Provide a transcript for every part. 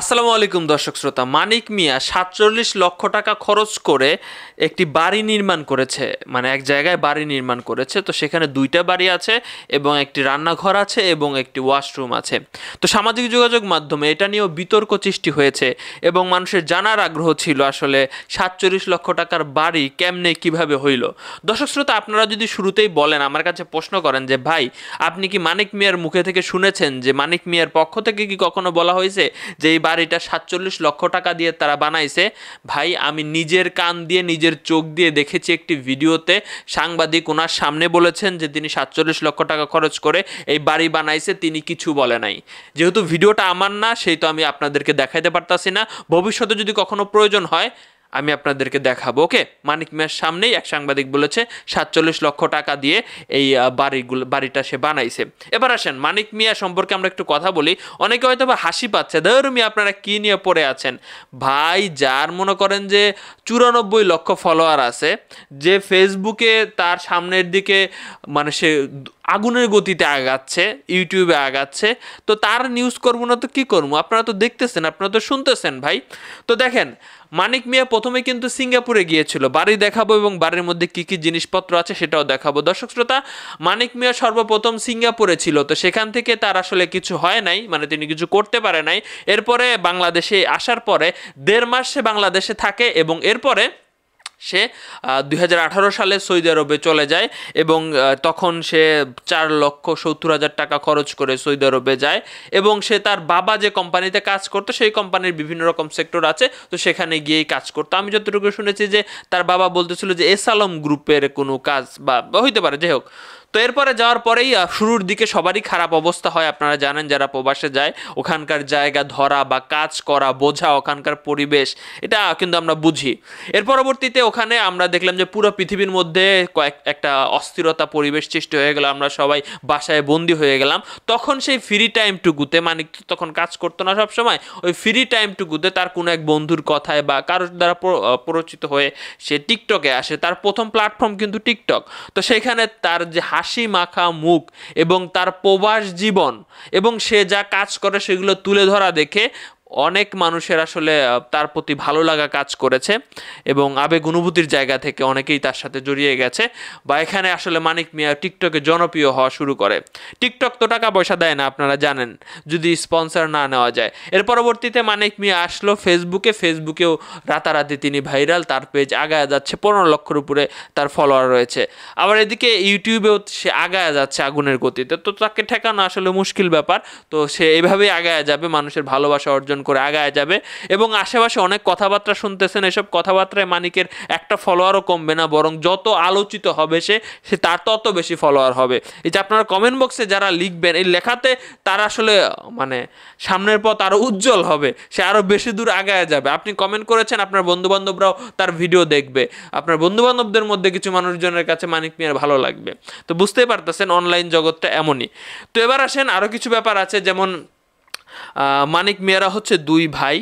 আসসালামু আলাইকুম দর্শক শ্রোতা মানিক মিয়া সাতচল্লিশ লক্ষ টাকা খরচ করে একটি বাড়ি নির্মাণ করেছে মানে এক জায়গায় বাড়ি নির্মাণ করেছে তো সেখানে দুইটা বাড়ি আছে এবং একটি রান্নাঘর আছে এবং একটি ওয়াশরুম আছে তো সামাজিক যোগাযোগ মাধ্যমে এটা নিয়েও বিতর্ক সৃষ্টি হয়েছে এবং মানুষের জানার আগ্রহ ছিল আসলে সাতচল্লিশ লক্ষ টাকার বাড়ি কেমনে কিভাবে হইল দর্শক শ্রোতা আপনারা যদি শুরুতেই বলেন আমার কাছে প্রশ্ন করেন যে ভাই আপনি কি মানিক মিয়ার মুখে থেকে শুনেছেন যে মানিক মিয়ার পক্ষ থেকে কি কখনো বলা হয়েছে যে এই বাড়িটা সাতচল্লিশ লক্ষ টাকা দিয়ে তারা বানাইছে ভাই আমি নিজের কান দিয়ে নিজের চোখ দিয়ে দেখেছি একটি ভিডিওতে সাংবাদিক ওনার সামনে বলেছেন যে তিনি সাতচল্লিশ লক্ষ টাকা খরচ করে এই বাড়ি বানাইছে তিনি কিছু বলে নাই যেহেতু ভিডিওটা আমার না সেই তো আমি আপনাদেরকে দেখাইতে পারতাছি না ভবিষ্যতে যদি কখনো প্রয়োজন হয় আমি আপনাদেরকে দেখাবো ওকে মানিক মিয়ার সামনেই এক সাংবাদিক বলেছে সাতচল্লিশ লক্ষ টাকা দিয়ে এই বাড়িগুলো বাড়িটা সে বানাইছে এবার আসেন মানিক মিয়া সম্পর্কে আমরা একটু কথা বলি অনেকে হয়তো বা হাসি পাচ্ছে ধরুমি আপনারা কী নিয়ে পড়ে আছেন ভাই যার মনে করেন যে চুরানব্বই লক্ষ ফলোয়ার আছে যে ফেসবুকে তার সামনের দিকে মানে সে আগুনের গতিতে আগাচ্ছে ইউটিউবে আগাচ্ছে তো তার নিউজ করবো না তো কী করবো আপনারা তো দেখতেছেন আপনারা তো শুনতেছেন ভাই তো দেখেন মানিক মিয়া প্রথমে কিন্তু সিঙ্গাপুরে গিয়েছিল বাড়ি দেখাবো এবং বাড়ির মধ্যে কী কী জিনিসপত্র আছে সেটাও দেখাবো দর্শক শ্রোতা মানিক মিয়া সর্বপ্রথম সিঙ্গাপুরে ছিল তো সেখান থেকে তার আসলে কিছু হয় নাই মানে তিনি কিছু করতে পারে নাই এরপরে বাংলাদেশে আসার পরে দেড় মাস সে বাংলাদেশে থাকে এবং এরপরে সে দুই সালে সৌদি আরবে চলে যায় এবং তখন সে চার লক্ষ সত্তর হাজার টাকা খরচ করে সৌদি আরবে যায় এবং সে তার বাবা যে কোম্পানিতে কাজ করতো সেই কোম্পানির বিভিন্ন রকম সেক্টর আছে তো সেখানে গিয়েই কাজ করতো আমি যতটুকু শুনেছি যে তার বাবা বলতেছিল যে এসালম গ্রুপের কোনো কাজ বা হইতে পারে যাই হোক তো এরপরে যাওয়ার পরেই শুরুর দিকে সবারই খারাপ অবস্থা হয় আপনারা জানেন যারা প্রবাসে যায় ওখানকার জায়গা ধরা বা কাজ করা বোঝা ওখানকার পরিবেশ এটা কিন্তু আমরা বুঝি এর পরবর্তীতে ওখানে আমরা দেখলাম যে পুরো পৃথিবীর মধ্যে কয়েক একটা অস্থিরতা পরিবেশ সৃষ্টি হয়ে গেল আমরা সবাই বাসায় বন্দি হয়ে গেলাম তখন সেই ফ্রি টাইমটুকুতে মানে তখন কাজ করতো না সবসময় ওই ফ্রি টাইমটুকুতে তার কোনো এক বন্ধুর কথায় বা কারোর দ্বারা প্ররোচিত হয়ে সে টিকটকে আসে তার প্রথম প্ল্যাটফর্ম কিন্তু টিকটক তো সেখানে তার যে হাস হাসি মাখা মুখ এবং তার প্রবাস জীবন এবং সে যা কাজ করে সেগুলো তুলে ধরা দেখে অনেক মানুষের আসলে তার প্রতি ভালো লাগা কাজ করেছে এবং আবেগ অনুভূতির জায়গা থেকে অনেকেই তার সাথে জড়িয়ে গেছে বা এখানে আসলে মানিক মিয়া টিকটকে জনপ্রিয় হওয়া শুরু করে টিকটক তো টাকা পয়সা দেয় না আপনারা জানেন যদি স্পন্সার না নেওয়া যায় এর পরবর্তীতে মানিক মিয়া আসলো ফেসবুকে ফেসবুকেও রাতারাতি তিনি ভাইরাল তার পেজ আগায় যাচ্ছে পনেরো লক্ষের উপরে তার ফলোয়ার রয়েছে আবার এদিকে ইউটিউবেও সে আগায় যাচ্ছে আগুনের গতিতে তো তাকে ঠেকানো আসলে মুশকিল ব্যাপার তো সে এভাবেই আগায় যাবে মানুষের ভালোবাসা অর্জন করে আগায় যাবে এবং আশেপাশে অনেক কথাবার্তা শুনতেছেন এসব কথাবার্তায় মানিকের একটা ফলোয়ারও কমবে না বরং যত আলোচিত হবে সে সে তার তত বেশি ফলোয়ার হবে এই যে আপনারা কমেন্ট বক্সে যারা লিখবেন এই লেখাতে তারা আসলে মানে সামনের পথ আরও উজ্জ্বল হবে সে আরও বেশি দূর আগায় যাবে আপনি কমেন্ট করেছেন আপনার বন্ধুবান্ধবরাও তার ভিডিও দেখবে আপনার বন্ধুবান্ধবদের মধ্যে কিছু মানুষজনের কাছে মানিক মিয়ার ভালো লাগবে তো বুঝতেই পারতেছেন অনলাইন জগৎটা এমনই তো এবার আসেন আরও কিছু ব্যাপার আছে যেমন মানিক মেয়েরা হচ্ছে দুই ভাই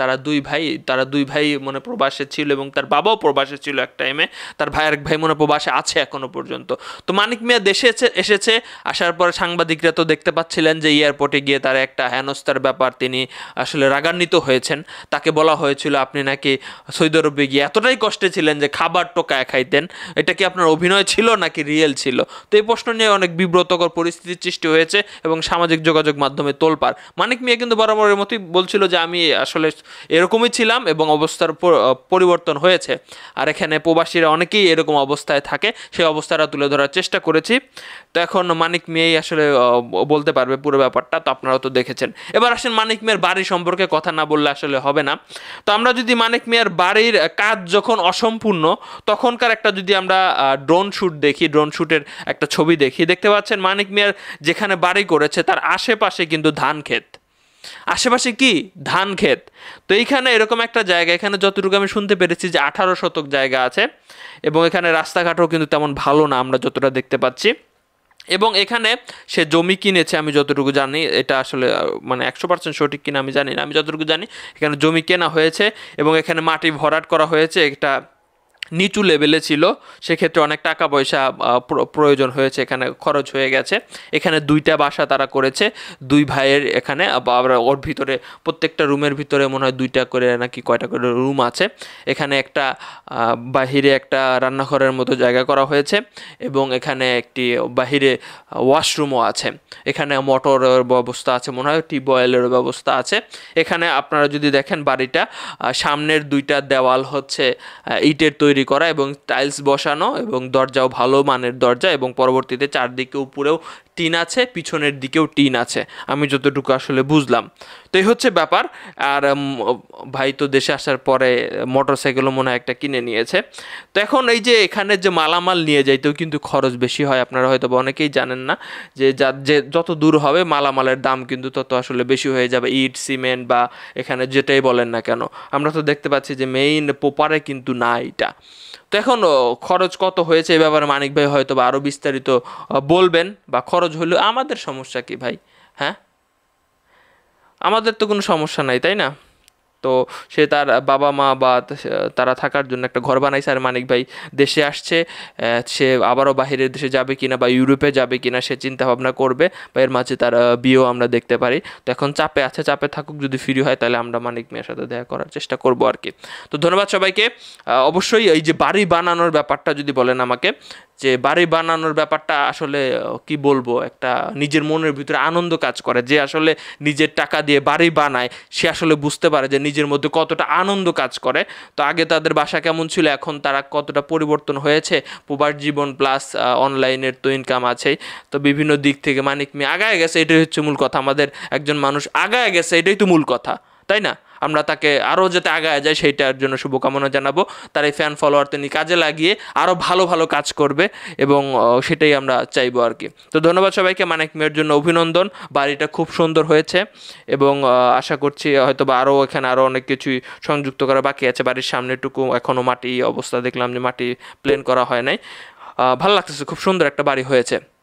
তারা দুই ভাই তারা দুই ভাই মনে প্রবাসে ছিল এবং তার বাবাও প্রবাসে ছিল এক টাইমে তার ভাই এক ভাই মনে প্রবাসে আছে এখনও পর্যন্ত তো মানিক মিয়া দেশে এসেছে আসার পর সাংবাদিকরা তো দেখতে পাচ্ছিলেন যে এয়ারপোর্টে গিয়ে তার একটা হেনস্থার ব্যাপার তিনি আসলে রাগান্বিত হয়েছেন তাকে বলা হয়েছিল আপনি নাকি সৌদি আরবে গিয়ে এতটাই কষ্টে ছিলেন যে খাবার টোকায় খাইতেন এটা কি আপনার অভিনয় ছিল নাকি রিয়েল ছিল তো এই প্রশ্ন নিয়ে অনেক বিব্রতকর পরিস্থিতির সৃষ্টি হয়েছে এবং সামাজিক যোগাযোগ মাধ্যমে তোলপার মানিক মিয়া কিন্তু বরাবরের মতোই বলছিল যে আমি আসলে এরকমই ছিলাম এবং অবস্থার পরিবর্তন হয়েছে আর এখানে প্রবাসীরা অনেকেই এরকম অবস্থায় থাকে সেই অবস্থাটা তুলে ধরার চেষ্টা করেছি তো এখন মানিক মেয়েই আসলে বলতে পারবে পুরো ব্যাপারটা তো আপনারাও তো দেখেছেন এবার আসেন মানিক মেয়ের বাড়ি সম্পর্কে কথা না বললে আসলে হবে না তো আমরা যদি মানিক মেয়ের বাড়ির কাজ যখন অসম্পূর্ণ তখনকার একটা যদি আমরা ড্রোন শ্যুট দেখি ড্রোন শ্যুটের একটা ছবি দেখি দেখতে পাচ্ছেন মানিক মেয়ার যেখানে বাড়ি করেছে তার আশেপাশে কিন্তু ধান ক্ষেত আশেপাশে কি ধান ক্ষেত তো এইখানে এরকম একটা জায়গা এখানে যতটুকু আমি শুনতে পেরেছি যে আঠারো শতক জায়গা আছে এবং এখানে রাস্তাঘাটও কিন্তু তেমন ভালো না আমরা যতটা দেখতে পাচ্ছি এবং এখানে সে জমি কিনেছে আমি যতটুকু জানি এটা আসলে মানে একশো পার্সেন্ট সঠিক কিনা আমি জানি না আমি যতটুকু জানি এখানে জমি কেনা হয়েছে এবং এখানে মাটি ভরাট করা হয়েছে একটা নিচু লেভেলে ছিল সেক্ষেত্রে অনেক টাকা পয়সা প্রয়োজন হয়েছে এখানে খরচ হয়ে গেছে এখানে দুইটা বাসা তারা করেছে দুই ভাইয়ের এখানে আবার ওর ভিতরে প্রত্যেকটা রুমের ভিতরে মনে হয় দুইটা করে নাকি কয়টা করে রুম আছে এখানে একটা বাহিরে একটা রান্নাঘরের মতো জায়গা করা হয়েছে এবং এখানে একটি বাহিরে ওয়াশরুমও আছে এখানে মোটরের ব্যবস্থা আছে মনে হয় বয়েলের ব্যবস্থা আছে এখানে আপনারা যদি দেখেন বাড়িটা সামনের দুইটা দেওয়াল হচ্ছে ইটের তৈরি তৈরি করা এবং টাইলস বসানো এবং দরজাও ভালো মানের দরজা এবং পরবর্তীতে চারদিকে উপরেও টিন আছে পিছনের দিকেও টিন আছে আমি যতটুকু আসলে বুঝলাম তো এই হচ্ছে ব্যাপার আর ভাই তো দেশে আসার পরে মোটর সাইকেলও মনে হয় একটা কিনে নিয়েছে তো এখন এই যে এখানে যে মালামাল নিয়ে যাইতেও কিন্তু খরচ বেশি হয় আপনারা হয়তো বা অনেকেই জানেন না যে যা যে যত দূর হবে মালামালের দাম কিন্তু তত আসলে বেশি হয়ে যাবে ইট সিমেন্ট বা এখানে যেটাই বলেন না কেন আমরা তো দেখতে পাচ্ছি যে মেইন পোপারে কিন্তু না এটা তো এখন খরচ কত হয়েছে এ ব্যাপারে মানিক ভাই হয়তো বা আরও বিস্তারিত বলবেন বা খরচ হলেও আমাদের সমস্যা কি ভাই হ্যাঁ আমাদের তো কোনো সমস্যা নাই তাই না তো সে তার বাবা মা বা তারা থাকার জন্য একটা ঘর বানাইছে আর মানিক ভাই দেশে আসছে সে আবারও বাহিরের দেশে যাবে কিনা বা ইউরোপে যাবে কিনা সে চিন্তা ভাবনা করবে বা এর মাঝে তার বিয়েও আমরা দেখতে পারি তো এখন চাপে আছে চাপে থাকুক যদি ফ্রি হয় তাহলে আমরা মানিক মেয়ের সাথে দেখা করার চেষ্টা করব আর কি তো ধন্যবাদ সবাইকে অবশ্যই এই যে বাড়ি বানানোর ব্যাপারটা যদি বলেন আমাকে যে বাড়ি বানানোর ব্যাপারটা আসলে কি বলবো একটা নিজের মনের ভিতরে আনন্দ কাজ করে যে আসলে নিজের টাকা দিয়ে বাড়ি বানায় সে আসলে বুঝতে পারে যে নিজের মধ্যে কতটা আনন্দ কাজ করে তো আগে তাদের বাসা কেমন ছিল এখন তারা কতটা পরিবর্তন হয়েছে পোবার জীবন প্লাস অনলাইনের তো ইনকাম আছেই তো বিভিন্ন দিক থেকে মানিক মেয়ে আগায় গেছে এটাই হচ্ছে মূল কথা আমাদের একজন মানুষ আগায় গেছে এটাই তো মূল কথা তাই না আমরা তাকে আরও যাতে আগায় যায় সেইটার জন্য শুভকামনা জানাবো তার এই ফ্যান ফলোয়ার তিনি কাজে লাগিয়ে আরও ভালো ভালো কাজ করবে এবং সেটাই আমরা চাইবো আর কি তো ধন্যবাদ সবাইকে মানিক মেয়ের জন্য অভিনন্দন বাড়িটা খুব সুন্দর হয়েছে এবং আশা করছি হয়তো বা আরও এখানে আরও অনেক কিছুই সংযুক্ত করা বাকি আছে বাড়ির সামনেটুকু এখনও মাটি অবস্থা দেখলাম যে মাটি প্লেন করা হয় নাই ভালো লাগতেছে খুব সুন্দর একটা বাড়ি হয়েছে